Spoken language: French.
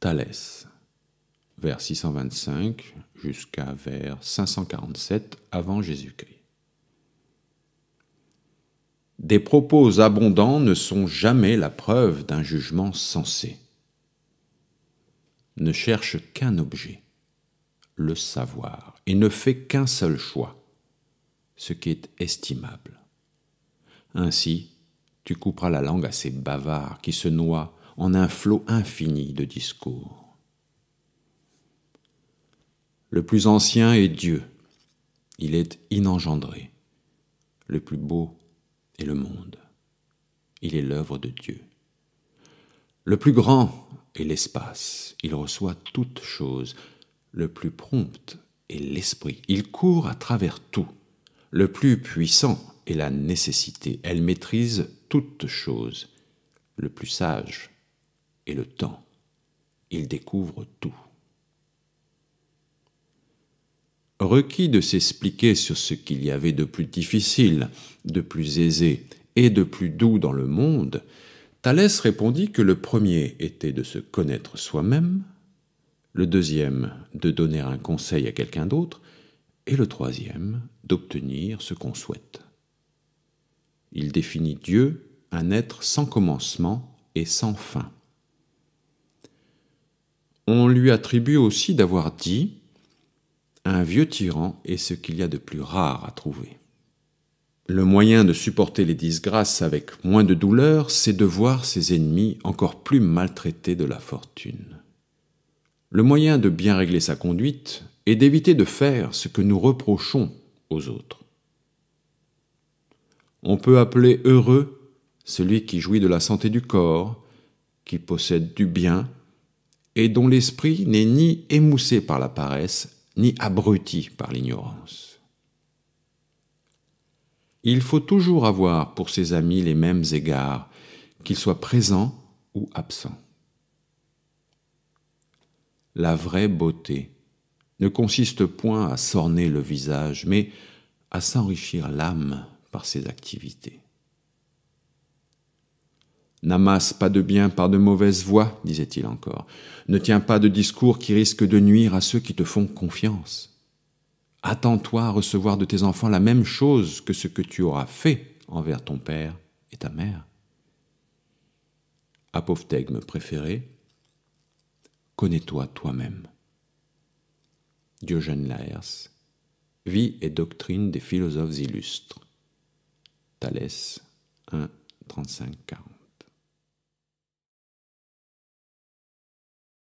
Thalès, vers 625 jusqu'à vers 547 avant Jésus-Christ. Des propos abondants ne sont jamais la preuve d'un jugement sensé. Ne cherche qu'un objet, le savoir, et ne fais qu'un seul choix, ce qui est estimable. Ainsi, tu couperas la langue à ces bavards qui se noient en un flot infini de discours. Le plus ancien est Dieu, il est inengendré. Le plus beau est le monde, il est l'œuvre de Dieu. Le plus grand est l'espace, il reçoit toutes chose. Le plus prompt est l'esprit, il court à travers tout. Le plus puissant est la nécessité, elle maîtrise toutes chose. Le plus sage et le temps. Il découvre tout. Requis de s'expliquer sur ce qu'il y avait de plus difficile, de plus aisé et de plus doux dans le monde, Thalès répondit que le premier était de se connaître soi-même, le deuxième de donner un conseil à quelqu'un d'autre, et le troisième d'obtenir ce qu'on souhaite. Il définit Dieu, un être sans commencement et sans fin on lui attribue aussi d'avoir dit un vieux tyran est ce qu'il y a de plus rare à trouver. Le moyen de supporter les disgrâces avec moins de douleur, c'est de voir ses ennemis encore plus maltraités de la fortune. Le moyen de bien régler sa conduite est d'éviter de faire ce que nous reprochons aux autres. On peut appeler heureux celui qui jouit de la santé du corps, qui possède du bien et dont l'esprit n'est ni émoussé par la paresse, ni abruti par l'ignorance. Il faut toujours avoir pour ses amis les mêmes égards, qu'ils soient présents ou absents. La vraie beauté ne consiste point à s'orner le visage, mais à s'enrichir l'âme par ses activités. N'amasse pas de bien par de mauvaises voies, disait-il encore. Ne tiens pas de discours qui risquent de nuire à ceux qui te font confiance. Attends-toi à recevoir de tes enfants la même chose que ce que tu auras fait envers ton père et ta mère. Apophthegme préféré, connais-toi toi-même. Diogène Laërce, Vie et doctrine des philosophes illustres. Thalès 1, 35, 40.